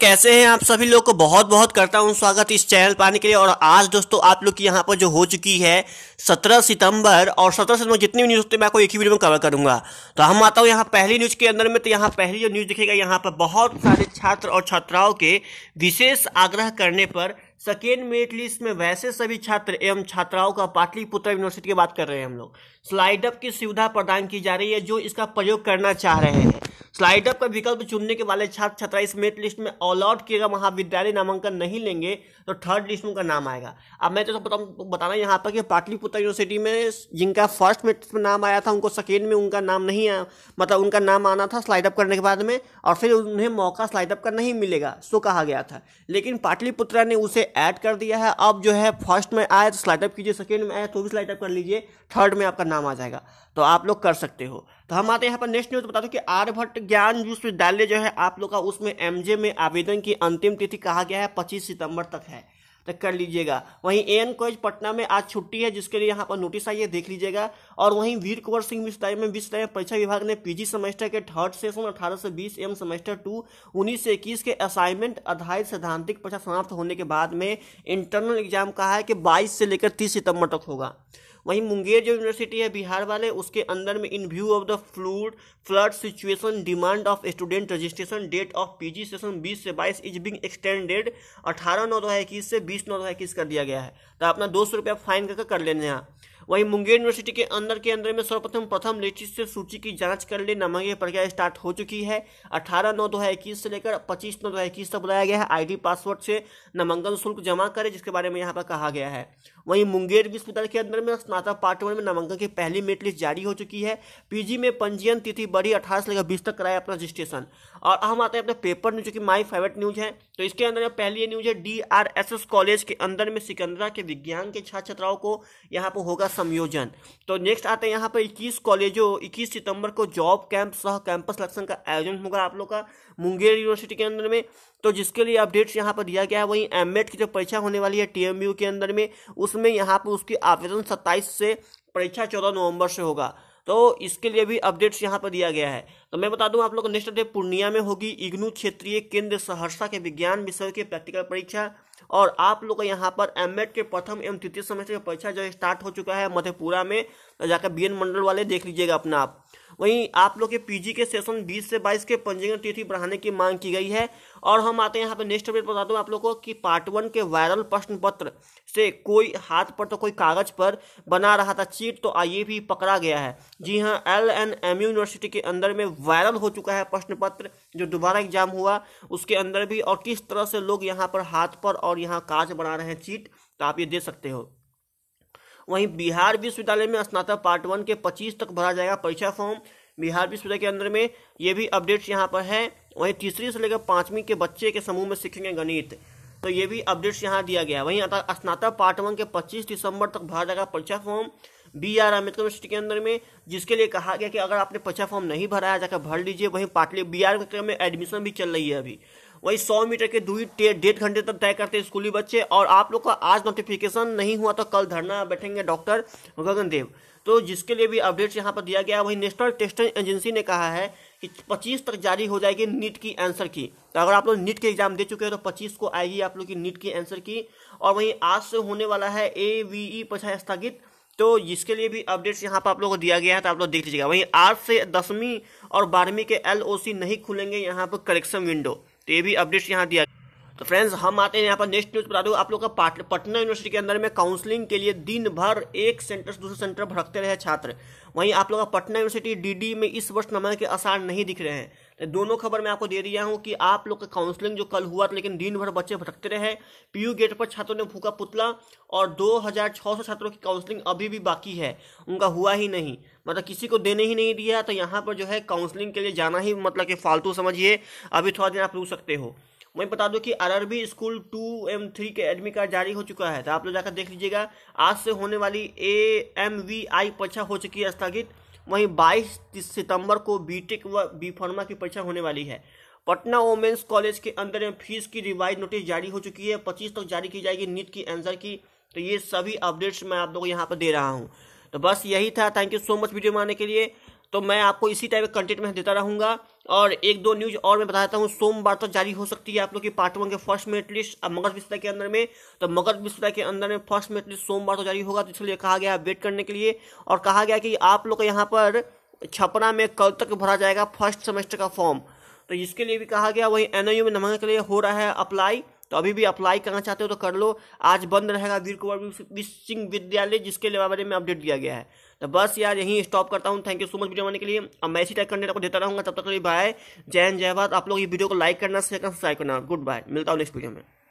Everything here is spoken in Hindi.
कैसे हैं आप सभी लोग को बहुत बहुत करता हूं स्वागत इस चैनल पाने के लिए और आज दोस्तों आप लोग की यहां पर जो हो चुकी है 17 सितंबर और 17 सितंबर जितनी भी न्यूज़ होती है मैं आपको एक ही वीडियो में कवर करूंगा तो हम आता हूं यहां पहली न्यूज़ के अंदर में तो यहां पहली जो न्यूज़ दिखेगा यहाँ पर बहुत सारे छात्र और छात्राओं के विशेष आग्रह करने पर सेकेंड मेरिट लिस्ट में वैसे सभी छात्र एवं छात्राओं का पाटलिपुत्र यूनिवर्सिटी की बात कर रहे हैं हम लोग स्लाइडअप की सुविधा प्रदान की जा रही है जो इसका प्रयोग करना चाह रहे हैं स्लाइड अप का विकल्प चुनने के वाले छात्र छात्रा इस मेरिट लिस्ट में आउट किएगा महाविद्यालय नामांकन नहीं लेंगे तो थर्ड लिस्ट में उनका नाम आएगा अब मैं तो बताऊँ बताना यहाँ पर कि पाटलिपुत्र यूनिवर्सिटी में जिनका फर्स्ट मेरिट में नाम आया था उनको सेकेंड में उनका नाम नहीं आया मतलब उनका नाम आना था स्लाइड अप करने के बाद में और फिर उन्हें मौका स्लाइड अप का नहीं मिलेगा सो कहा गया था लेकिन पाटलिपुत्रा ने उसे ऐड कर दिया है अब जो है फर्स्ट में आया तो स्लाइड अप कीजिए सेकेंड में आया तो भी स्लाइड अप कर लीजिए थर्ड में आपका नाम आ जाएगा तो आप लोग कर सकते हो तो हम आते हैं यहाँ पर नेक्स्ट न्यूज बता दो कि आर्यभट्ट ज्ञान विश्वविद्यालय जो है आप लोग का उसमें एमजे में आवेदन की अंतिम तिथि कहा गया है पच्चीस सितंबर तक है तो कर लीजिएगा वहीं एन कॉलेज पटना में आज छुट्टी है जिसके लिए यहाँ पर नोटिस आई है देख लीजिएगा और वहीं वीर कुंवर सिंह विश्वविद्यालय में विश्वविद्यालय परीक्षा विभाग ने पीजी सेमेस्टर के थर्ड सेशन अठारह से बीस एम सेमेस्टर टू उन्नीस से इक्कीस के असाइनमेंट आधारित सैद्धांतिक परीक्षा समाप्त होने के बाद में इंटरनल एग्जाम कहा है कि बाईस से लेकर तीस सितंबर तक होगा वहीं मुंगेर जो यूनिवर्सिटी है बिहार वाले उसके अंदर में in view of the fluid flood situation demand of student registration date of PG session 20 से 22 इज बिंग एक्सटेंडेड 18 नौ दो हजार इक्कीस से 20 नौ दो हजार इक्कीस कर दिया गया है तो अपना दो सौ रुपया फाइन करके कर लेने यहाँ वहीं मुंगेर यूनिवर्सिटी के अंदर के अंदर में सर्वप्रथम प्रथम से सूची की जांच कर ले नामांकन प्रक्रिया स्टार्ट हो चुकी है अठारह नौ दो हजार इक्कीस से लेकर पच्चीस नौ दो हजार इक्कीस तक बुलाया गया है आईडी पासवर्ड से नामांकन शुल्क जमा करें जिसके बारे में यहाँ पर कहा गया है वहीं मुंगेर विश्वविद्यालय के अंदर में स्नातक पार्ट वन में नामांकन की पहली मेट लिस्ट जारी हो चुकी है पीजी में पंजीयन तिथि बढ़ी अठारह से लेकर बीस तक कराया अपना रजिस्ट्रेशन और हम आते हैं अपने पेपर न्यूज जो कि माई फेवरेट न्यूज है तो इसके अंदर में पहली न्यूज है डी कॉलेज के अंदर में सिकंदरा के विज्ञान के छात्र छात्राओं को यहाँ पर होगा संयोजन तो नेक्स्ट आते हैं यहाँ पर 21 कॉलेजों 21 सितंबर को जॉब कैंप सह कैंपस लक्षण का आयोजन होगा आप लोग का मुंगेर यूनिवर्सिटी के अंदर में तो जिसके लिए अपडेट्स यहाँ पर दिया गया है वहीं एम की जो परीक्षा होने वाली है टी के अंदर में उसमें यहाँ पर उसकी आवेदन सत्ताईस से परीक्षा चौदह नवम्बर से होगा तो इसके लिए भी अपडेट्स यहाँ पर दिया गया है तो मैं बता दूं आप लोग नेक्स्ट अपडेट पूर्णिया में होगी इग्नू क्षेत्रीय केंद्र सहरसा के विज्ञान विषय के प्रैक्टिकल परीक्षा और आप लोग यहाँ पर एम के प्रथम एवं तृतीय सेमेस्टर की परीक्षा जो स्टार्ट हो चुका है मधेपुरा में तो जाकर बी मंडल वाले देख लीजिएगा अपना आप वहीं आप लोग के पीजी के सेशन 20 से 22 के पंजीकरण तिथि बढ़ाने की मांग की गई है और हम आते हैं यहाँ पे नेक्स्ट अपडेट बता दूँ आप लोगों को कि पार्ट वन के वायरल प्रश्न पत्र से कोई हाथ पर तो कोई कागज पर बना रहा था चीट तो आइए भी पकड़ा गया है जी हाँ एल एन एम यूनिवर्सिटी के अंदर में वायरल हो चुका है प्रश्न पत्र जो दोबारा एग्जाम हुआ उसके अंदर भी और किस तरह से लोग यहाँ पर हाथ पर और और यहाँ कांच बना रहे हैं चीट तो आप ये दे सकते हो वहीं बिहार विश्वविद्यालय में स्नातक पार्ट वन के पच्चीस तक भरा जाएगा परीक्षा फॉर्म बिहार विश्वविद्यालय के अंदर में ये भी अपडेट्स यहाँ पर है वहीं तीसरी से लेकर पाँचवीं के बच्चे के समूह में सीखेंगे गणित तो ये भी अपडेट्स यहाँ दिया गया वहीं स्नातक पार्ट वन के 25 दिसंबर तक भरा जाएगा परीक्षा form B R Ambedkar university के अंदर में जिसके लिए कहा गया कि अगर आपने परीक्षा फॉर्म नहीं भराया जाकर भर लीजिए वहीं पाटली बी आर में एडमिशन भी चल रही है अभी वही सौ मीटर के दूरी डेढ़ घंटे तक तय करते स्कूली बच्चे और आप लोग का आज नोटिफिकेशन नहीं हुआ तो कल धरना बैठेंगे डॉक्टर गगनदेव तो जिसके लिए भी अपडेट्स यहाँ पर दिया गया है वही नेशनल टेस्टिंग एजेंसी ने कहा है कि 25 तक जारी हो जाएगी नीट की आंसर की तो अगर आप लोग नीट के एग्जाम दे चुके हैं तो 25 को आएगी आप लोग की नीट की आंसर की और वहीं आज से होने वाला है ए वी ई पछाए स्थगित तो जिसके लिए भी अपडेट्स यहाँ पर आप लोगों को दिया गया है तो आप लोग देख लीजिएगा वहीं आज से दसवीं और बारहवीं के एल नहीं खुलेंगे यहाँ पर करेक्शन विंडो तो ये भी अपडेट्स यहाँ दिया तो फ्रेंड्स हम आते हैं यहाँ पर नेक्स्ट न्यूज बता दो आप लोग का पटना यूनिवर्सिटी के अंदर में काउंसलिंग के लिए दिन भर एक सेंटर से दूसरे सेंटर भड़कते रहे छात्र वहीं आप लोग का पटना यूनिवर्सिटी डीडी में इस वर्ष नमन के आसार नहीं दिख रहे हैं तो दोनों खबर मैं आपको दे दिया हूँ कि आप लोग का काउंसलिंग जो कल हुआ लेकिन दिन भर बच्चे भटकते रहे पीयू गेट पर छात्रों ने फूका पुतला और 2600 छात्रों की काउंसलिंग अभी भी बाकी है उनका हुआ ही नहीं मतलब किसी को देने ही नहीं दिया तो यहाँ पर जो है काउंसलिंग के लिए जाना ही मतलब कि फालतू समझिए अभी थोड़ा दिन आप रुक सकते हो मैं बता दूं कि RRB school two M three के एडमिट कार्ड जारी हो चुका है तो आप लोग जाकर देख लीजिएगा आज से होने वाली ए एम वी आई परीक्षा हो चुकी है स्थगित वहीं 22 सितंबर को बीटेक व बी फार्मा की परीक्षा होने वाली है पटना वोमेंस कॉलेज के अंदर फीस की रिवाइज नोटिस जारी हो चुकी है पच्चीस तक तो जारी की जाएगी नीट की आंसर की तो ये सभी अपडेट्स मैं आप लोग यहाँ पर दे रहा हूँ तो बस यही था thank you so much video में आने के लिए तो मैं आपको इसी टाइप का कंटेंट में देता रहूँगा और एक दो न्यूज और मैं बताता हूँ सोमवार तक जारी हो सकती है आप लोग की पार्ट वन के फर्स्ट मेरिट लिस्ट अब मगध बिस्तरा के अंदर में तो मगध बिस्तरा के अंदर में फर्स्ट मेरिट लिस्ट सोमवार तक तो जारी होगा तो इसलिए कहा गया वेट करने के लिए और कहा गया कि आप लोग यहाँ पर छपरा में कल तक भरा जाएगा फर्स्ट सेमेस्टर का फॉर्म तो इसके लिए भी कहा गया वही एन में नामांकन के लिए हो रहा है अप्लाई तो अभी भी अप्लाई करना चाहते हो तो कर लो आज बंद रहेगा वीर कुंवर सिंह विद्यालय जिसके बारे में अपडेट दिया गया है तो बस यार यहीं स्टॉप करता हूँ thank you so much video बनाने के लिए अब मैं इसी टाइप कंटेंट आपको देता रहूँगा तब तक के लिए बाय जय जय भारत आप लोग ये वीडियो को लाइक करना शेयर करना सब्सक्राइब करना गुड बाय मिलता हूँ नेक्स्ट वीडियो में